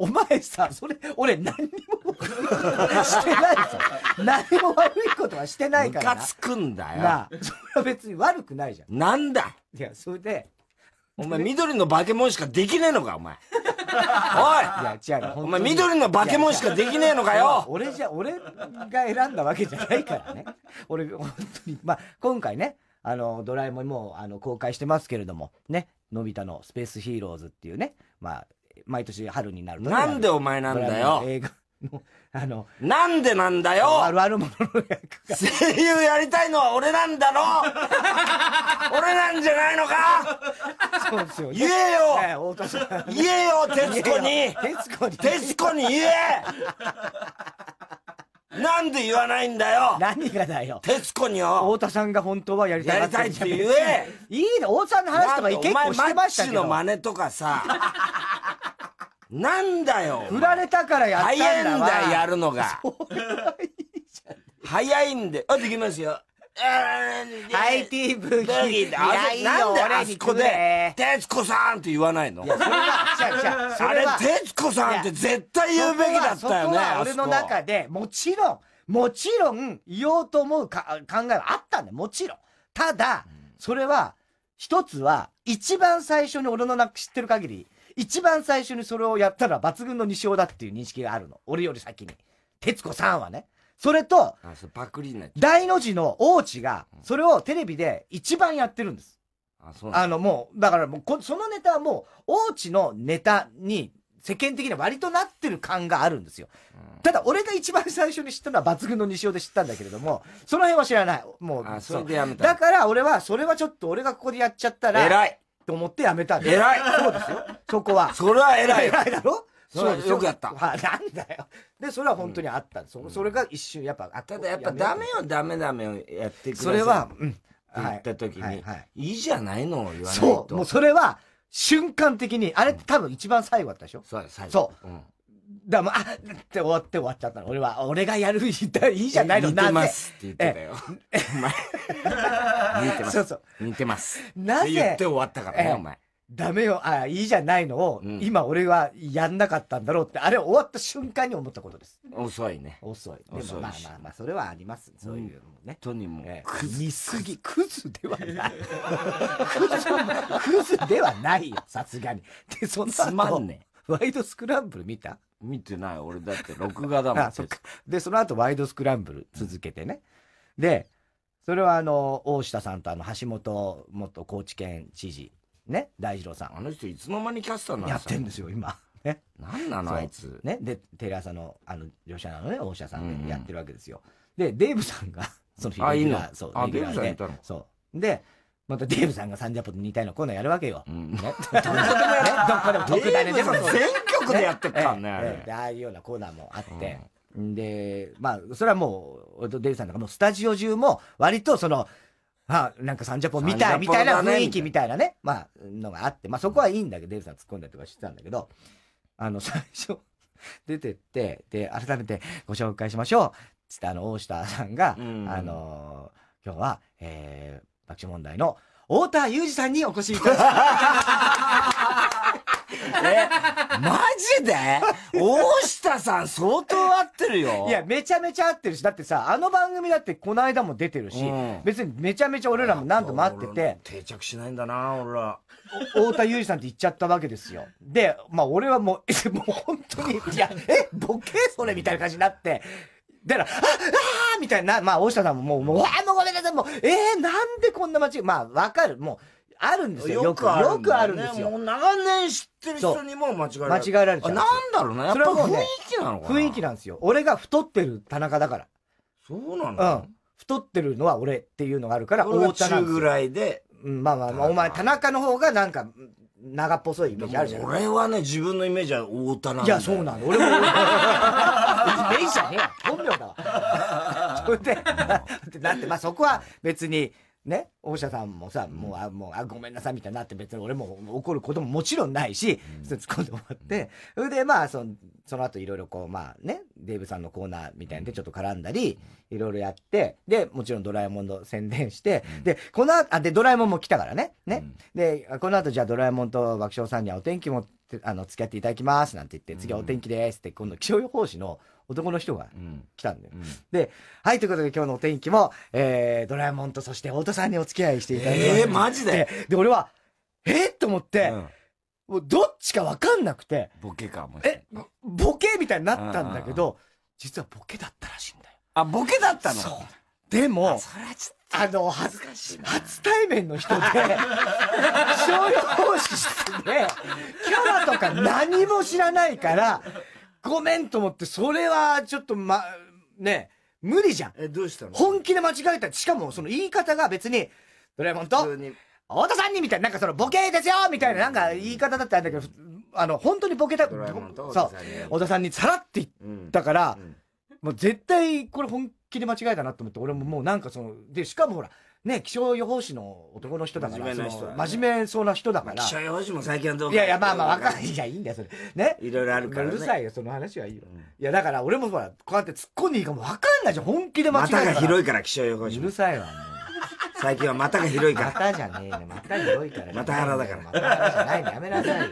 お前さ、それ、俺何にもしてないさ。何も悪いことはしてないからな。ムカつくんだよ。なあ、それは別に悪くないじゃん。なんだいや、それで、お前、緑の化け物しかできねえのか、お前。おいいや、違うお前、緑の化け物しかできねえのかよ俺じゃ、俺が選んだわけじゃないからね。俺、本当に、まあ、今回ね、あの、ドラえもんも、あの、公開してますけれども、ね、のび太のスペースヒーローズっていうね、まあ、毎年春になると、なんでお前なんだよ。映画の、あの、なんでなんだよあるあるものの役が。声優やりたいのは俺なんだろ 俺なんじゃないのかそうですよ、言えよ、ね、言えよ、徹子に徹子に徹子に言え なんで言わないんだよ何がだよ徹子によ太田さんが本当はやりたいやりたいって言えいいの太田さんの話とか結構してましたけどお前マッシュの真似とかさなんだよ。振られたからやったんだ早いんだよ、やるのが。早いんで。あ、できますよ。IT ブーギーなんであそこで、徹子さんって言わないのいや、それは、あれ、徹子さんって絶対言うべきだったよね。俺の中で、もちろん、もちろん、言おうと思うか考えはあったんだよ、もちろん。ただ、それは、一つは、一番最初に俺の知ってる限り、一番最初にそれをやったら抜群の西尾だっていう認識があるの。俺より先に。徹子さんはね。それと、パクリな大の字の大地が、それをテレビで一番やってるんです。あ、そうあの、もう、だからもうこ、そのネタはもう、大地のネタに、世間的に割となってる感があるんですよ。ただ、俺が一番最初に知ったのは抜群の西尾で知ったんだけれども、その辺は知らない。もう、あそれでやめた。だから、俺は、それはちょっと俺がここでやっちゃったら、偉いって思ってやめたえらいそうですよ。そこは。それはえらい。偉いだろそうですよ。よくやった。あ、なんだよ。で、それは本当にあった。うん、それが一瞬やっぱあった。だやっぱダメよ、ダメダメをやってくださそれは、うん。っ言った時に、はい、はいはい、いいじゃないのを言わないと。そう、もうそれは、瞬間的に、あれって多分一番最後だったでしょ、うん、そう、最後。そう。うんだもあって終わって終わっちゃったの。俺は、俺がやる、いいじゃないの、似てますって言ってたよ。似てます。そうそう。似てます。なぜ言って終わったからね、お前。ダメよ、あいいじゃないのを、うん、今俺はやんなかったんだろうって、あれ終わった瞬間に思ったことです。遅いね。遅い。でもまあまあまあ、それはあります。そういうのね。とにも、えー、クズ。見すぎ、クズではない。クズ、クズではないよ、さすがに。で、そんな。つまんねワイドスクランブル見た見てない俺だって録画だもんあそっかでその後ワイドスクランブル続けてね、うん、でそれはあの大下さんとあの橋本元高知県知事ね大二郎さんあの人いつの間にキャスターなんやってんですよ今 ね何なのあいつねでテレ朝のあの両者なのね大下さんでやってるわけですよ、うんうん、でデーブさんがその日レギュラーそうレギュラーでそうでまたデーブさんがサンジャポと似たようなコーナーやるわけよ。うん。ね。どこでもでも。全曲でやってからね。ああいうようなコーナーもあって。で、まあ、それはもう、デーブさんなんかもスタジオ中も、割とその、あ、なんかサンジャポ見たいみたいな雰囲気みたいなね、まあ、のがあって、まあそこはいいんだけど、デーブさん突っ込んだりとかしてたんだけど、あの、最初、出てって、で、改めてご紹介しましょう。つって、あの、大下さんが、あの、今日は、えー、爆笑問題の太田裕二さんにお越しいただきました。えマジで大下さん相当合ってるよ。いや、めちゃめちゃ合ってるし、だってさ、あの番組だってこの間も出てるし、うん別にめちゃめちゃ俺らも何度も会ってて、定着しないんだな、俺ら。太田裕二さんって言っちゃったわけですよ。で、まあ俺はもう、え もう本当に、いや、え、ボケそれみたいな感じになって、だから、ああみたいな、まあ、大下さんももう、もう、わあ、もうごめんなさい、もう、ええー、なんでこんな間違い、まあ、わかる、もう、あるんですよ。よくある、ね、よくあるんですよ。もう長年知ってる人にも間違えられる。間違えられちゃう。なんだろうな、やっぱ雰囲気なのかな、ね、雰囲気なんですよ。俺が太ってる田中だから。そうなのうん。太ってるのは俺っていうのがあるから、大田中ぐらいで、うんまあまあまあ、お前、田中の方がなんか、長っぽそいイメージあるじゃん。俺はね、自分のイメージは大田なんだいや、そうなの。俺も、イメーじゃねえ本名だわ。それで、だって、まあそこは別に、ね、大社さんもさ、もう、あ、もう、あ、ごめんなさいみたいになって別に俺も怒ることももちろんないし、うん、突っ込んで終わって、それでまあ、その、その後いろいろこう、まあね、デーブさんのコーナーみたいんでちょっと絡んだり、いろいろやって、で、もちろんドラえもんの宣伝して、で、この後、あ、で、ドラえもんも来たからね、ね。で、この後じゃあドラえもんと爆笑さんにはお天気もあの付き合っていただきますなんて言って、次はお天気ですって、今度気象予報士の男の人が来たんだよ。で、はい、ということで今日のお天気も、えー、ドラえもんとそして太田さんにお付き合いしていただいてえー、マジでで、俺は、えー、と思って、もうどっちか分かんなくて。ボケか、もしえ、ボケみたいになったんだけど、実はボケだったらしいんだよ。あ、ボケだったのそう。でも、それはちょっと。あの、初、初対面の人で、商用方式で、キャラとか何も知らないから、ごめんと思って、それはちょっとま、ね、無理じゃん。え、どうしたの本気で間違えた。しかも、その言い方が別に、ドラえもんと、太田さんにみたいな、なんかそのボケですよみたいな、なんか言い方だったんだけど、あの、本当にボケた、そう、太田さんにさらって言ったから、もう絶対これ本きり間違えたなと思って俺ももうなんかそのでしかもほらね気象予報士の男の人だから真面目な、ね、真面目そうな人だから、まあ、気象予報士も最近はどういやいやまあまあ分かんないじゃいいんだよそれねいろいろあるから、ね、うるさいよその話はいいよ、うん、いやだから俺もほらこうやって突っ込んでいいかも分かんないじゃん本気で間違えたら股が広いから気象予報士うるさいわも最近は股が広いから。股じゃねえの、股広いから。股腹だから。股腹じゃないの、やめなさいよ。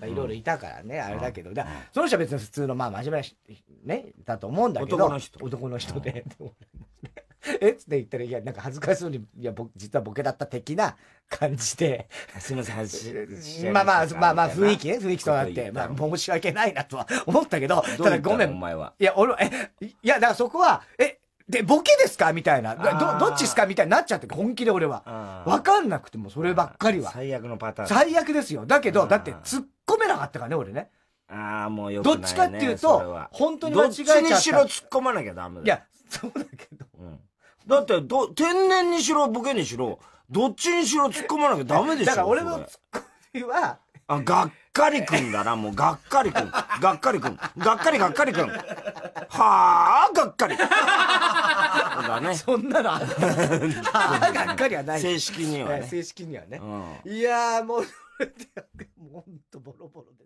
まあ、いろいろいたからね、あれだけど。だその人は別に普通の、まあ、真面目な人、ね、だと思うんだけど。男の人。男の人で。えっつ って言ったら、いや、なんか恥ずかしそうに、いや、僕、実はボケだった的な感じで。すみません、恥ずまあまあ、まあまあ、雰囲気ね、雰囲気となって、まあ、申し訳ないなとは思ったけど、ただごめん。お前は。いや、俺、え、いや、だからそこは、え、で、ボケですかみたいな。ど、どっちですかみたいになっちゃって、本気で俺は。わかんなくても、そればっかりは。最悪のパターン。最悪ですよ。だけど、だって、突っ込めなかったからね、俺ね。ああ、もうよくない、ね、どっちかっていうと、本当に間違えちゃった。どっちにしろ突っ込まなきゃダメだよ。いや、そうだけど。うん、だってど、天然にしろ、ボケにしろ、どっちにしろ突っ込まなきゃダメでしょ。だから俺の突っ込みは、あ、がっかりくんだな、もう、がっかりくん。がっかりくん。がっかりがっかりくん。はあがっかり。だね。そんなのある。はがっかりはない。正式にはね。正式にはね。いやーもう、もうほんとボロボロで。